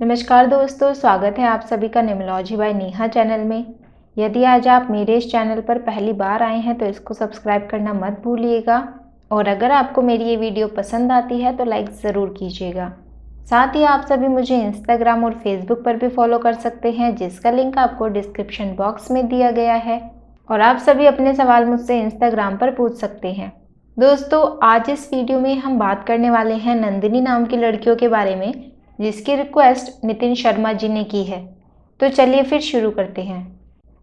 नमस्कार दोस्तों स्वागत है आप सभी का निमलॉजी बाय नेहा चैनल में यदि आज आप मेरे इस चैनल पर पहली बार आए हैं तो इसको सब्सक्राइब करना मत भूलिएगा और अगर आपको मेरी ये वीडियो पसंद आती है तो लाइक ज़रूर कीजिएगा साथ ही आप सभी मुझे इंस्टाग्राम और फेसबुक पर भी फॉलो कर सकते हैं जिसका लिंक आपको डिस्क्रिप्शन बॉक्स में दिया गया है और आप सभी अपने सवाल मुझसे इंस्टाग्राम पर पूछ सकते हैं दोस्तों आज इस वीडियो में हम बात करने वाले हैं नंदिनी नाम की लड़कियों के बारे में जिसकी रिक्वेस्ट नितिन शर्मा जी ने की है तो चलिए फिर शुरू करते हैं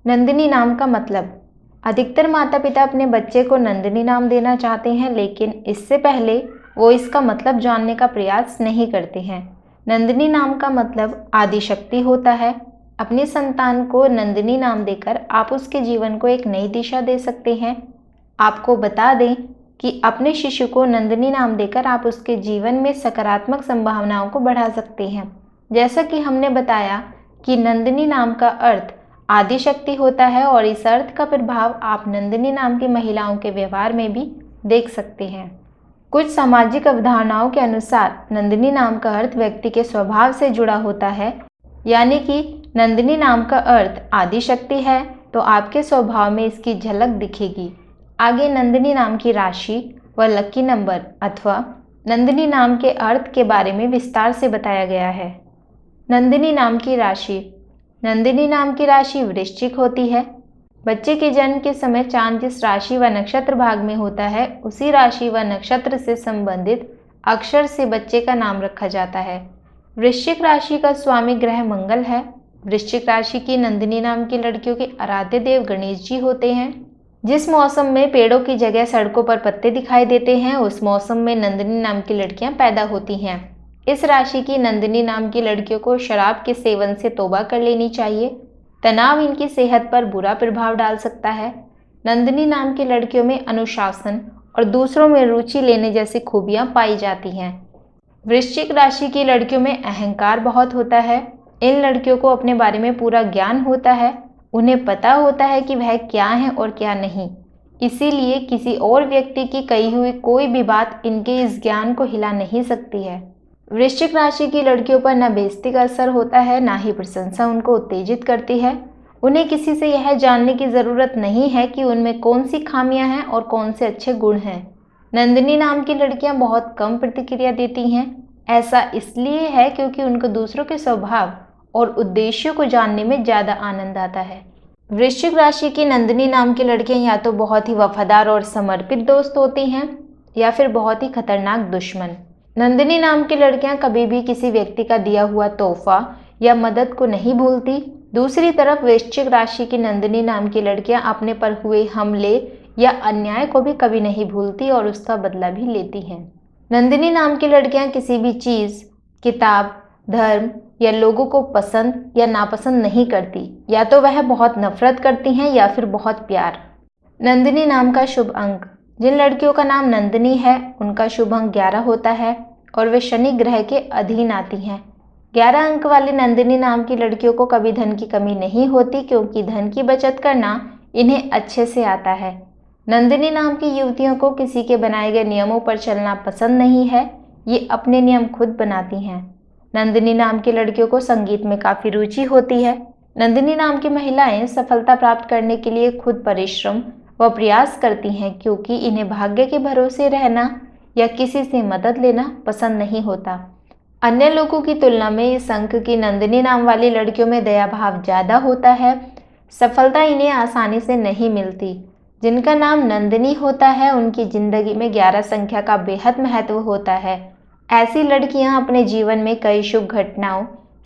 नंदिनी नाम का मतलब अधिकतर माता पिता अपने बच्चे को नंदिनी नाम देना चाहते हैं लेकिन इससे पहले वो इसका मतलब जानने का प्रयास नहीं करते हैं नंदिनी नाम का मतलब आदिशक्ति होता है अपनी संतान को नंदिनी नाम देकर आप उसके जीवन को एक नई दिशा दे सकते हैं आपको बता दें कि अपने शिशु को नंदिनी नाम देकर आप उसके जीवन में सकारात्मक संभावनाओं को बढ़ा सकते हैं जैसा कि हमने बताया कि नंदिनी नाम का अर्थ आदिशक्ति होता है और इस अर्थ का प्रभाव आप नंदिनी नाम की महिलाओं के व्यवहार में भी देख सकते हैं कुछ सामाजिक अवधारणाओं के अनुसार नंदिनी नाम का अर्थ व्यक्ति के स्वभाव से जुड़ा होता है यानी कि नंदिनी नाम का अर्थ आदिशक्ति है तो आपके स्वभाव में इसकी झलक दिखेगी आगे नंदिनी नाम की राशि व लक्की नंबर अथवा नंदिनी नाम के अर्थ के बारे में विस्तार से बताया गया है नंदिनी नाम की राशि नंदिनी नाम की राशि वृश्चिक होती है बच्चे के जन्म के समय चांद जिस राशि व नक्षत्र भाग में होता है उसी राशि व नक्षत्र से संबंधित अक्षर से बच्चे का नाम रखा जाता है वृश्चिक राशि का स्वामी ग्रह मंगल है वृश्चिक राशि की नंदिनी नाम की लड़कियों के आराध्य देव गणेश जी होते हैं जिस मौसम में पेड़ों की जगह सड़कों पर पत्ते दिखाई देते हैं उस मौसम में नंदिनी नाम की लड़कियां पैदा होती हैं इस राशि की नंदिनी नाम की लड़कियों को शराब के सेवन से तोबा कर लेनी चाहिए तनाव इनकी सेहत पर बुरा प्रभाव डाल सकता है नंदिनी नाम की लड़कियों में अनुशासन और दूसरों में रुचि लेने जैसी खूबियाँ पाई जाती हैं वृश्चिक राशि की लड़कियों में अहंकार बहुत होता है इन लड़कियों को अपने बारे में पूरा ज्ञान होता है उन्हें पता होता है कि वह क्या है और क्या नहीं इसीलिए किसी और व्यक्ति की कही हुई कोई भी बात इनके इस ज्ञान को हिला नहीं सकती है वृश्चिक राशि की लड़कियों पर न बेजती का असर होता है ना ही प्रशंसा उनको उत्तेजित करती है उन्हें किसी से यह जानने की ज़रूरत नहीं है कि उनमें कौन सी खामियां हैं और कौन से अच्छे गुण हैं नंदिनी नाम की लड़कियां बहुत कम प्रतिक्रिया देती हैं ऐसा इसलिए है क्योंकि उनको दूसरों के स्वभाव और उद्देश्यों को जानने में ज़्यादा आनंद आता है वृश्चिक राशि की नंदिनी नाम की लड़कियां या तो बहुत ही वफादार और समर्पित दोस्त होती हैं या फिर बहुत ही खतरनाक दुश्मन नंदिनी नाम की लड़कियां कभी भी किसी व्यक्ति का दिया हुआ तोहफा या मदद को नहीं भूलती दूसरी तरफ वृश्चिक राशि की नंदिनी नाम की लड़कियां अपने पर हुए हमले या अन्याय को भी कभी नहीं भूलती और उसका बदला भी लेती हैं नंदिनी नाम की लड़कियां किसी भी चीज़ किताब धर्म या लोगों को पसंद या नापसंद नहीं करती या तो वह बहुत नफरत करती हैं या फिर बहुत प्यार नंदिनी नाम का शुभ अंक जिन लड़कियों का नाम नंदिनी है उनका शुभ अंक ग्यारह होता है और वे शनि ग्रह के अधीन आती हैं ग्यारह अंक वाली नंदिनी नाम की लड़कियों को कभी धन की कमी नहीं होती क्योंकि धन की बचत करना इन्हें अच्छे से आता है नंदिनी नाम की युवतियों को किसी के बनाए गए नियमों पर चलना पसंद नहीं है ये अपने नियम खुद बनाती हैं नंदिनी नाम की लड़कियों को संगीत में काफ़ी रुचि होती है नंदिनी नाम की महिलाएं सफलता प्राप्त करने के लिए खुद परिश्रम व प्रयास करती हैं क्योंकि इन्हें भाग्य के भरोसे रहना या किसी से मदद लेना पसंद नहीं होता अन्य लोगों की तुलना में इस अंक की नंदिनी नाम वाली लड़कियों में दया भाव ज़्यादा होता है सफलता इन्हें आसानी से नहीं मिलती जिनका नाम नंदिनी होता है उनकी ज़िंदगी में ग्यारह संख्या का बेहद महत्व होता है ऐसी लड़कियां अपने जीवन में कई शुभ घटनाओं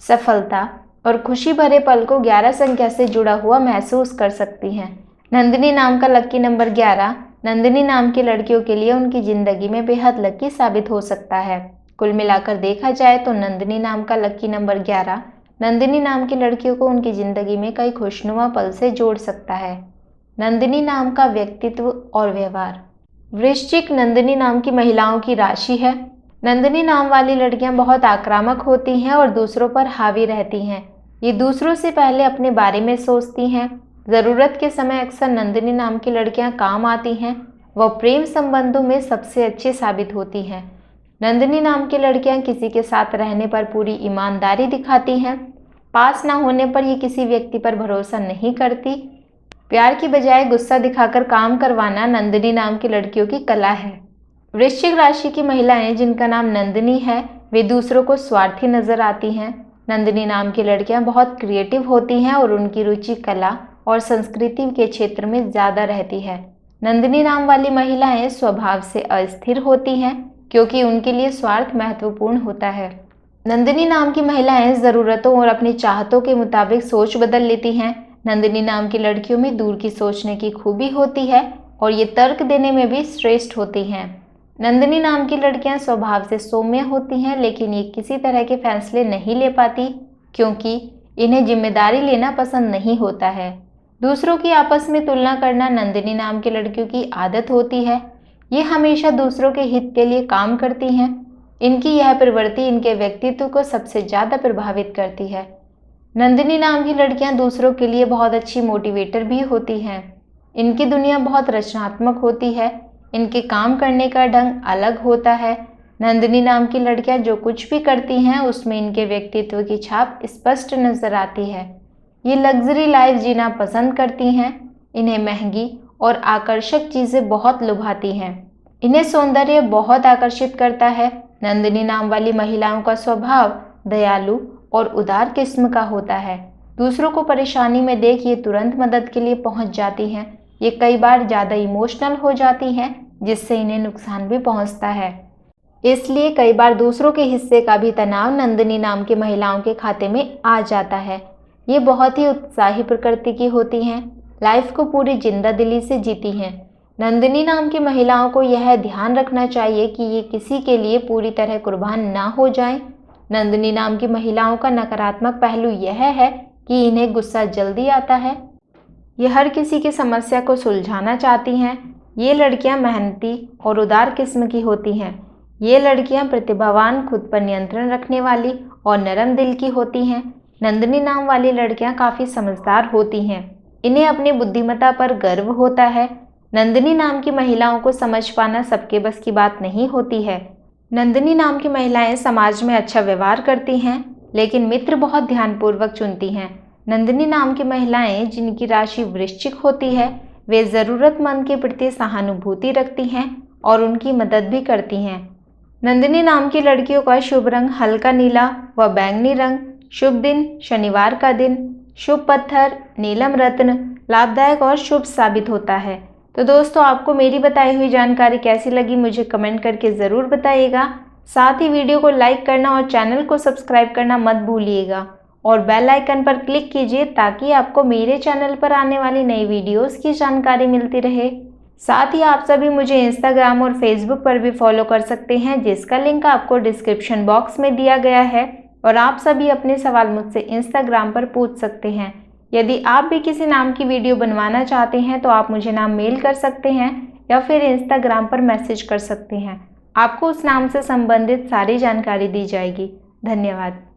सफलता और खुशी भरे पल को 11 संख्या से जुड़ा हुआ महसूस कर सकती हैं नंदिनी नाम का लक्की नंबर 11 नंदिनी नाम की लड़कियों के लिए उनकी ज़िंदगी में बेहद लक्की साबित हो सकता है कुल मिलाकर देखा जाए तो नंदिनी नाम का लक्की नंबर 11 नंदिनी नाम की लड़कियों को उनकी ज़िंदगी में कई खुशनुमा पल से जोड़ सकता है नंदिनी नाम का व्यक्तित्व और व्यवहार वृश्चिक नंदिनी नाम की महिलाओं की राशि है नंदिनी नाम वाली लड़कियां बहुत आक्रामक होती हैं और दूसरों पर हावी रहती हैं ये दूसरों से पहले अपने बारे में सोचती हैं ज़रूरत के समय अक्सर नंदिनी नाम की लड़कियां काम आती हैं वह प्रेम संबंधों में सबसे अच्छी साबित होती हैं नंदिनी नाम की लड़कियां किसी के साथ रहने पर पूरी ईमानदारी दिखाती हैं पास ना होने पर ये किसी व्यक्ति पर भरोसा नहीं करती प्यार की बजाय गुस्सा दिखाकर काम करवाना नंदिनी नाम की लड़कियों की कला है वृश्चिक राशि की महिलाएं जिनका नाम नंदिनी है वे दूसरों को स्वार्थी नजर आती हैं नंदिनी नाम की लड़कियां बहुत क्रिएटिव होती हैं और उनकी रुचि कला और संस्कृति के क्षेत्र में ज़्यादा रहती है नंदिनी नाम वाली महिलाएं स्वभाव से अस्थिर होती हैं क्योंकि उनके लिए स्वार्थ महत्वपूर्ण होता है नंदिनी नाम की महिलाएं ज़रूरतों और अपनी चाहतों के मुताबिक सोच बदल लेती हैं नंदिनी नाम की लड़कियों में दूर की सोचने की खूबी होती है और ये तर्क देने में भी श्रेष्ठ होती हैं नंदिनी नाम की लड़कियां स्वभाव से सौम्य होती हैं लेकिन ये किसी तरह के फैसले नहीं ले पाती क्योंकि इन्हें जिम्मेदारी लेना पसंद नहीं होता है दूसरों की आपस में तुलना करना नंदिनी नाम की लड़कियों की आदत होती है ये हमेशा दूसरों के हित के लिए काम करती हैं इनकी यह प्रवृत्ति इनके व्यक्तित्व को सबसे ज़्यादा प्रभावित करती है नंदिनी नाम की लड़कियां दूसरों के लिए बहुत अच्छी मोटिवेटर भी होती हैं इनकी दुनिया बहुत रचनात्मक होती है इनके काम करने का ढंग अलग होता है नंदिनी नाम की लड़कियां जो कुछ भी करती हैं उसमें इनके व्यक्तित्व की छाप स्पष्ट नज़र आती है ये लग्जरी लाइफ जीना पसंद करती हैं इन्हें महंगी और आकर्षक चीज़ें बहुत लुभाती हैं इन्हें सौंदर्य बहुत आकर्षित करता है नंदिनी नाम वाली महिलाओं का स्वभाव दयालु और उदार किस्म का होता है दूसरों को परेशानी में देख ये तुरंत मदद के लिए पहुंच जाती हैं ये कई बार ज़्यादा इमोशनल हो जाती हैं जिससे इन्हें नुकसान भी पहुंचता है इसलिए कई बार दूसरों के हिस्से का भी तनाव नंदिनी नाम की महिलाओं के खाते में आ जाता है ये बहुत ही उत्साही प्रकृति की होती हैं लाइफ को पूरी जिंदा दिली से जीती हैं नंदिनी नाम की महिलाओं को यह ध्यान रखना चाहिए कि ये किसी के लिए पूरी तरह कुर्बान ना हो जाए नंदिनी नाम की महिलाओं का नकारात्मक पहलू यह है कि इन्हें गुस्सा जल्दी आता है ये हर किसी की समस्या को सुलझाना चाहती हैं ये लड़कियां मेहनती और उदार किस्म की होती हैं ये लड़कियां प्रतिभावान खुद पर नियंत्रण रखने वाली और नरम दिल की होती हैं नंदनी नाम वाली लड़कियां काफ़ी समझदार होती हैं इन्हें अपनी बुद्धिमत्ता पर गर्व होता है नंदनी नाम की महिलाओं को समझ पाना सबके बस की बात नहीं होती है नंदनी नाम की महिलाएं समाज में अच्छा व्यवहार करती हैं लेकिन मित्र बहुत ध्यानपूर्वक चुनती हैं नंदिनी नाम की महिलाएं जिनकी राशि वृश्चिक होती है वे ज़रूरतमंद के प्रति सहानुभूति रखती हैं और उनकी मदद भी करती हैं नंदिनी नाम की लड़कियों का शुभ रंग हल्का नीला व बैंगनी रंग शुभ दिन शनिवार का दिन शुभ पत्थर नीलम रत्न लाभदायक और शुभ साबित होता है तो दोस्तों आपको मेरी बताई हुई जानकारी कैसी लगी मुझे कमेंट करके ज़रूर बताइएगा साथ ही वीडियो को लाइक करना और चैनल को सब्सक्राइब करना मत भूलिएगा और बेल आइकन पर क्लिक कीजिए ताकि आपको मेरे चैनल पर आने वाली नई वीडियोस की जानकारी मिलती रहे साथ ही आप सभी मुझे इंस्टाग्राम और फेसबुक पर भी फॉलो कर सकते हैं जिसका लिंक आपको डिस्क्रिप्शन बॉक्स में दिया गया है और आप सभी अपने सवाल मुझसे इंस्टाग्राम पर पूछ सकते हैं यदि आप भी किसी नाम की वीडियो बनवाना चाहते हैं तो आप मुझे नाम मेल कर सकते हैं या फिर इंस्टाग्राम पर मैसेज कर सकते हैं आपको उस नाम से संबंधित सारी जानकारी दी जाएगी धन्यवाद